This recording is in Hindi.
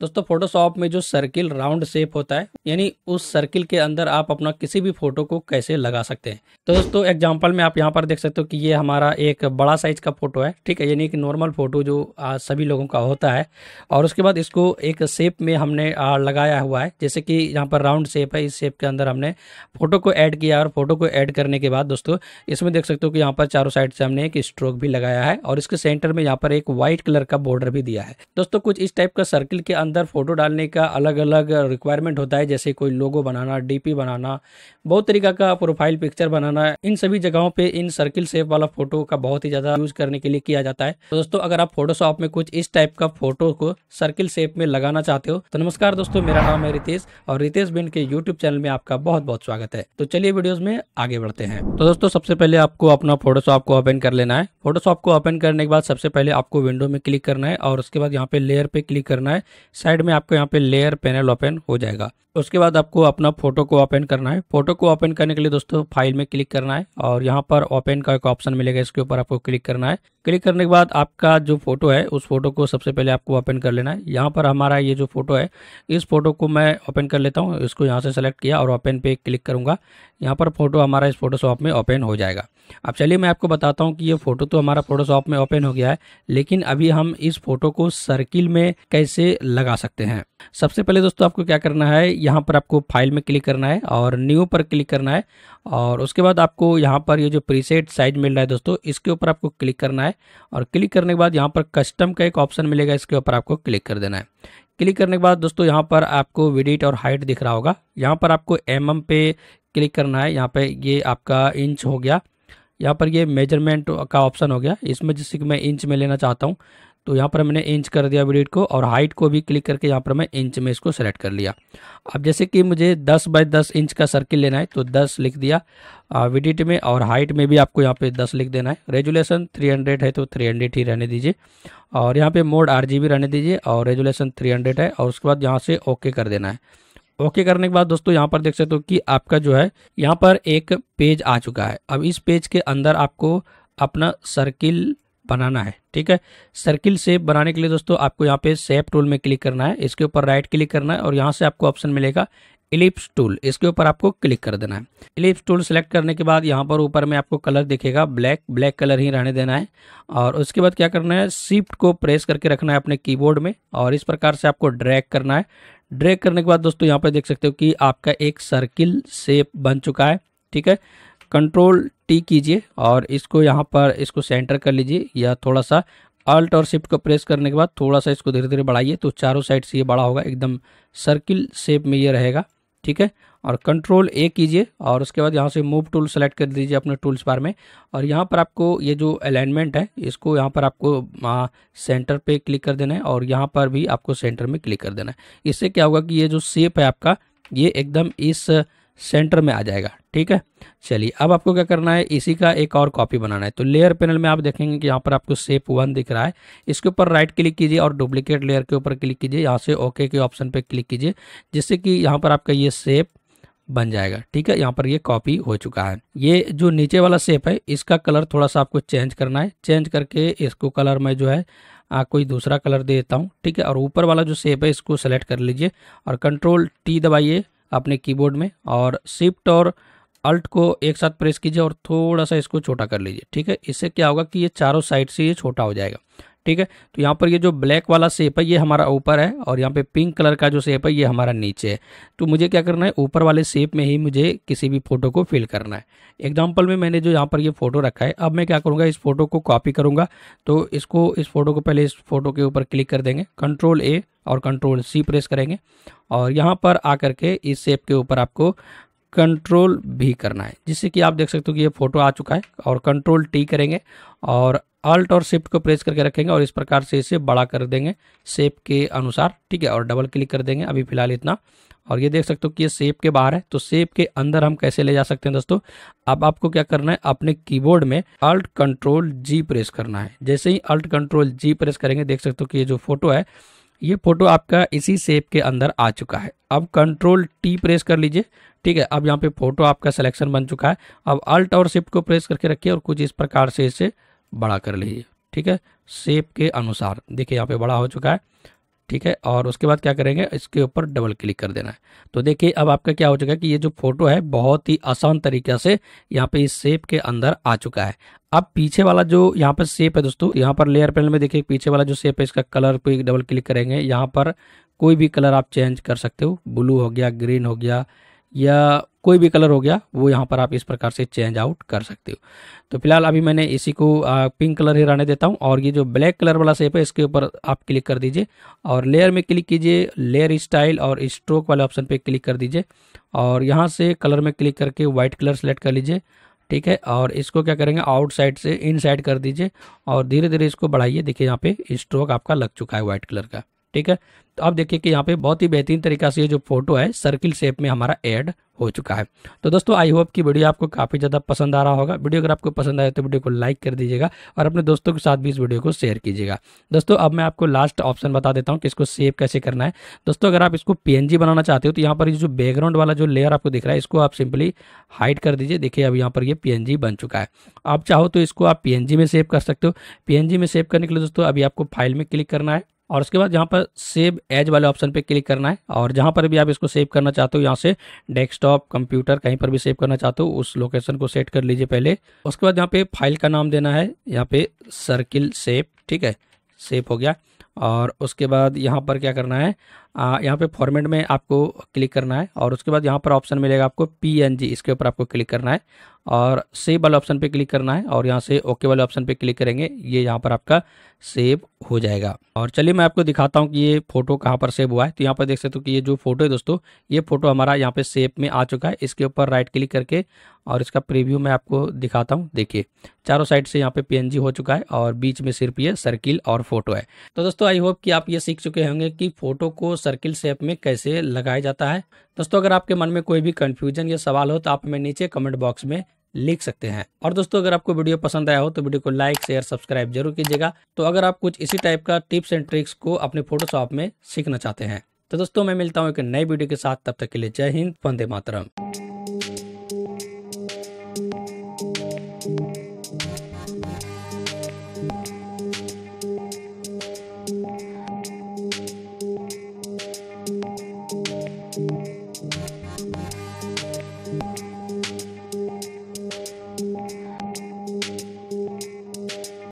दोस्तों फोटोशॉप में जो सर्किल राउंड शेप होता है यानी उस सर्किल के अंदर आप अपना किसी भी फोटो को कैसे लगा सकते हैं तो दोस्तों एग्जाम्पल में आप यहाँ पर देख सकते हो कि ये हमारा एक बड़ा साइज का फोटो है ठीक है यानी कि नॉर्मल फोटो जो सभी लोगों का होता है और उसके बाद इसको एक शेप में हमने लगाया हुआ है जैसे कि यहाँ पर राउंड शेप है इस शेप के अंदर हमने फोटो को ऐड किया और फोटो को ऐड करने के बाद दोस्तों इसमें देख सकते हो कि यहाँ पर चारों साइड से हमने एक स्ट्रोक भी लगाया है और इसके सेंटर में यहाँ पर एक व्हाइट कलर का बॉर्डर भी दिया है दोस्तों कुछ इस टाइप का सर्किल के अंदर फ़ोटो डालने का अलग अलग रिक्वायरमेंट होता है जैसे कोई लोगो बनाना डीपी बनाना बहुत तरीका का प्रोफाइल पिक्चर बनाना इन सभी जगहों पे इन सर्किल सेप वाला फ़ोटो का बहुत ही ज़्यादा यूज़ करने के लिए किया जाता है तो दोस्तों अगर आप फोटोशॉप में कुछ इस टाइप का फोटो को सर्किल सेप में लगाना चाहते हो तो नमस्कार दोस्तों मेरा नाम है रितेश और रितेश बिंड के यूट्यूब चैनल में आपका बहुत बहुत स्वागत है तो चलिए वीडियोज में आगे बढ़ते हैं तो दोस्तों सबसे पहले आपको अपना फोटोशॉप को ओपन कर लेना है फोटोशॉप को ओपन करने के बाद सबसे पहले आपको विंडो में क्लिक करना है और उसके बाद यहाँ पे लेयर पे क्लिक करना है साइड में आपको यहाँ पे लेयर पैनल ओपन हो जाएगा उसके बाद आपको अपना फोटो को ओपन करना है फोटो को ओपन करने के लिए दोस्तों फाइल में क्लिक करना है और यहाँ पर ओपन का एक ऑप्शन मिलेगा इसके ऊपर आपको क्लिक करना है क्लिक करने के बाद आपका जो फोटो है उस फोटो को सबसे पहले आपको ओपन कर लेना है यहाँ पर हमारा ये जो फोटो है इस फोटो को मैं ओपन कर लेता हूँ इसको यहाँ से सेलेक्ट किया और ओपन पे क्लिक करूँगा यहाँ पर फोटो हमारा इस फोटोशॉप में ओपन हो जाएगा अब चलिए मैं आपको बताता हूँ कि ये फोटो तो हमारा फोटोशॉप में ओपन हो गया है लेकिन अभी हम इस फोटो को सर्किल में कैसे लगा सकते हैं सबसे पहले दोस्तों आपको क्या करना है यहाँ पर आपको फाइल में क्लिक करना है और न्यू पर क्लिक करना है और उसके बाद आपको यहाँ पर ये यह जो प्रीसेट साइज मिल रहा है दोस्तों इसके ऊपर आपको क्लिक करना है और क्लिक करने के बाद यहाँ पर कस्टम का एक ऑप्शन मिलेगा इसके ऊपर आपको क्लिक कर देना है क्लिक करने के बाद दोस्तों यहाँ पर आपको विडिट और हाइट दिख रहा होगा यहाँ पर आपको एम mm पे क्लिक करना है यहाँ पर ये आपका इंच हो गया यहाँ पर ये मेजरमेंट का ऑप्शन हो गया इसमें जैसे कि मैं इंच में लेना चाहता हूँ तो यहाँ पर मैंने इंच कर दिया वीडियो को और हाइट को भी क्लिक करके यहाँ पर मैं इंच में इसको सेलेक्ट कर लिया अब जैसे कि मुझे 10 बाय 10 इंच का सर्किल लेना है तो 10 लिख दिया विडिट में और हाइट में भी आपको यहाँ पे 10 लिख देना है रेजुलेशन 300 है तो 300 ही रहने दीजिए और यहाँ पे मोड आर रहने दीजिए और रेजुलेशन थ्री है और उसके बाद यहाँ से ओके कर देना है ओके okay करने के बाद दोस्तों यहाँ पर देख सकते हो कि आपका जो है यहाँ पर एक पेज आ चुका है अब इस पेज के अंदर आपको अपना सर्किल बनाना है ठीक है सर्किल शेप बनाने के लिए दोस्तों आपको यहाँ पे सेप टूल में क्लिक करना है इसके ऊपर राइट क्लिक करना है और यहाँ से आपको ऑप्शन मिलेगा इलिप्स टूल इसके ऊपर आपको क्लिक कर देना है इलिप्स टूल सेलेक्ट करने के बाद यहाँ पर ऊपर में आपको कलर दिखेगा ब्लैक ब्लैक कलर ही रहने देना है और उसके बाद क्या करना है शिफ्ट को प्रेस करके रखना है अपने कीबोर्ड में और इस प्रकार से आपको ड्रैग करना है ड्रैग करने के बाद दोस्तों यहाँ पर देख सकते हो कि आपका एक सर्किल सेप बन चुका है ठीक है कंट्रोल टी कीजिए और इसको यहाँ पर इसको सेंटर कर लीजिए या थोड़ा सा अल्ट और शिफ्ट को प्रेस करने के बाद थोड़ा सा इसको धीरे धीरे बढ़ाइए तो चारों साइड से ये बड़ा होगा एकदम सर्किल शेप में ये रहेगा ठीक है और कंट्रोल ए कीजिए और उसके बाद यहाँ से मूव टूल सेलेक्ट कर दीजिए अपने टूल्स बार में और यहाँ पर आपको ये जो अलाइनमेंट है इसको यहाँ पर आपको आ, सेंटर पे क्लिक कर देना है और यहाँ पर भी आपको सेंटर में क्लिक कर देना है इससे क्या होगा कि ये जो शेप है आपका ये एकदम इस सेंटर में आ जाएगा ठीक है चलिए अब आपको क्या करना है इसी का एक और कॉपी बनाना है तो लेयर पैनल में आप देखेंगे कि यहाँ पर आपको सेप वन दिख रहा है इसके ऊपर राइट क्लिक कीजिए और डुप्लीकेट लेयर के ऊपर क्लिक कीजिए यहाँ से ओके के ऑप्शन पर क्लिक कीजिए जिससे कि यहाँ पर आपका ये सेप बन जाएगा ठीक है यहाँ पर ये कॉपी हो चुका है ये जो नीचे वाला सेप है इसका कलर थोड़ा सा आपको चेंज करना है चेंज करके इसको कलर में जो है आ, कोई दूसरा कलर दे देता हूँ ठीक है और ऊपर वाला जो सेप है इसको सेलेक्ट कर लीजिए और कंट्रोल टी दबाइए अपने कीबोर्ड में और शिफ्ट और अल्ट को एक साथ प्रेस कीजिए और थोड़ा सा इसको छोटा कर लीजिए ठीक है इससे क्या होगा कि ये चारों साइड से ये छोटा हो जाएगा ठीक है तो यहाँ पर ये जो ब्लैक वाला शेप है ये हमारा ऊपर है और यहाँ पे पिंक कलर का जो शेप है ये हमारा नीचे है तो मुझे क्या करना है ऊपर वाले शेप में ही मुझे किसी भी फोटो को फिल करना है एग्जाम्पल में मैंने जो यहाँ पर ये फोटो रखा है अब मैं क्या करूँगा इस फोटो को कॉपी करूँगा तो इसको इस फोटो को पहले इस फोटो के ऊपर क्लिक कर देंगे कंट्रोल ए और कंट्रोल सी प्रेस करेंगे और यहाँ पर आकर के इस शेप के ऊपर आपको कंट्रोल भी करना है जिससे कि आप देख सकते हो कि ये फोटो आ चुका है और कंट्रोल टी करेंगे और अल्ट और शिफ्ट को प्रेस करके रखेंगे और इस प्रकार से इसे बड़ा कर देंगे शेप के अनुसार ठीक है और डबल क्लिक कर देंगे अभी फिलहाल इतना और ये देख सकते हो कि ये सेप के बाहर है तो सेप के अंदर हम कैसे ले जा सकते हैं दोस्तों अब आपको क्या करना है अपने कीबोर्ड में अल्ट कंट्रोल जी प्रेस करना है जैसे ही अल्ट कंट्रोल जी प्रेस करेंगे देख सकते हो कि ये जो फोटो है ये फोटो आपका इसी सेप के अंदर आ चुका है अब कंट्रोल टी प्रेस कर लीजिए ठीक है अब यहाँ पे फोटो आपका सिलेक्शन बन चुका है अब अल्ट और शिफ्ट को प्रेस करके रखिए और कुछ इस प्रकार से इसे बड़ा कर लीजिए ठीक है शेप के अनुसार देखिए यहाँ पे बड़ा हो चुका है ठीक है और उसके बाद क्या करेंगे इसके ऊपर डबल क्लिक कर देना है तो देखिए अब आपका क्या हो चुका है कि ये जो फोटो है बहुत ही आसान तरीके से यहाँ पे इस शेप के अंदर आ चुका है अब पीछे वाला जो यहाँ पर शेप है दोस्तों यहाँ पर लेयर पैनल में देखिए पीछे वाला जो शेप है इसका कलर पे डबल क्लिक करेंगे यहाँ पर कोई भी कलर आप चेंज कर सकते हो ब्लू हो गया ग्रीन हो गया या कोई भी कलर हो गया वो यहाँ पर आप इस प्रकार से चेंज आउट कर सकते हो तो फिलहाल अभी मैंने इसी को पिंक कलर ही रहने देता हूँ और ये जो ब्लैक कलर वाला सेप है इसके ऊपर आप क्लिक कर दीजिए और लेयर में क्लिक कीजिए लेयर स्टाइल और स्ट्रोक वाले ऑप्शन पे क्लिक कर दीजिए और यहाँ से कलर में क्लिक करके व्हाइट कलर सेलेक्ट कर लीजिए ठीक है और इसको क्या करेंगे आउटसाइड से इनसाइड कर दीजिए और धीरे धीरे इसको बढ़ाइए देखिए यहाँ पे स्ट्रोक आपका लग चुका है व्हाइट कलर का ठीक है तो आप देखिए कि यहाँ पे बहुत ही बेहतरीन तरीका से ये जो फोटो है सर्किल शेप में हमारा ऐड हो चुका है तो दोस्तों आई होप कि वीडियो आपको काफ़ी ज़्यादा पसंद आ रहा होगा वीडियो अगर आपको पसंद आए तो वीडियो को लाइक कर दीजिएगा और अपने दोस्तों के साथ भी इस वीडियो को शेयर कीजिएगा दोस्तों अब मैं आपको लास्ट ऑप्शन बता देता हूँ कि इसको सेव कैसे करना है दोस्तों अगर आप इसको पी बनाना चाहते हो तो यहाँ पर जो बैकग्राउंड वाला जो लेयर आपको दिख रहा है इसको आप सिंपली हाइड कर दीजिए देखिए अब यहाँ पर ये पी बन चुका है आप चाहो तो इसको आप पी में सेव कर सकते हो पी में सेव करने के लिए दोस्तों अभी आपको फाइल में क्लिक करना है और उसके बाद यहाँ पर सेव एज वाले ऑप्शन पे क्लिक करना है और जहाँ पर भी आप इसको सेव करना चाहते हो यहाँ से डेस्कटॉप कंप्यूटर कहीं पर भी सेव करना चाहते हो उस लोकेशन को सेट कर लीजिए पहले उसके बाद यहाँ पे फाइल का नाम देना है यहाँ पे सर्किल सेव ठीक है सेव हो गया और उसके बाद यहाँ पर क्या करना है यहाँ पे फॉर्मेट में आपको क्लिक करना है और उसके बाद यहाँ पर ऑप्शन मिलेगा आपको पी इसके ऊपर आपको क्लिक करना है और सेव वाले ऑप्शन पे क्लिक करना है और यहाँ से ओके वाले ऑप्शन पे क्लिक करेंगे ये यहाँ पर आपका सेव हो जाएगा और चलिए मैं आपको दिखाता हूँ कि ये फोटो कहाँ पर सेव हुआ है तो यहाँ पर देख सकते हो कि ये जो फोटो है दोस्तों ये फोटो हमारा यहाँ पे सेव में आ चुका है इसके ऊपर राइट क्लिक करके और इसका प्रीव्यू मैं आपको दिखाता हूँ देखिए चारों साइड से यहाँ पे पी हो चुका है और बीच में सिर्फ ये सर्किल और फोटो है तो दोस्तों आई होप कि आप ये सीख चुके होंगे कि फोटो को सर्किल सेप में कैसे लगाया जाता है दोस्तों अगर आपके मन में कोई भी कन्फ्यूजन या सवाल हो तो आप हमें नीचे कमेंट बॉक्स में लिख सकते हैं और दोस्तों अगर आपको वीडियो पसंद आया हो तो वीडियो को लाइक शेयर सब्सक्राइब जरूर कीजिएगा तो अगर आप कुछ इसी टाइप का टिप्स एंड ट्रिक्स को अपने फोटोशॉप में सीखना चाहते हैं तो दोस्तों मैं मिलता हूँ एक नई वीडियो के साथ तब तक के लिए जय हिंद वंदे मातरम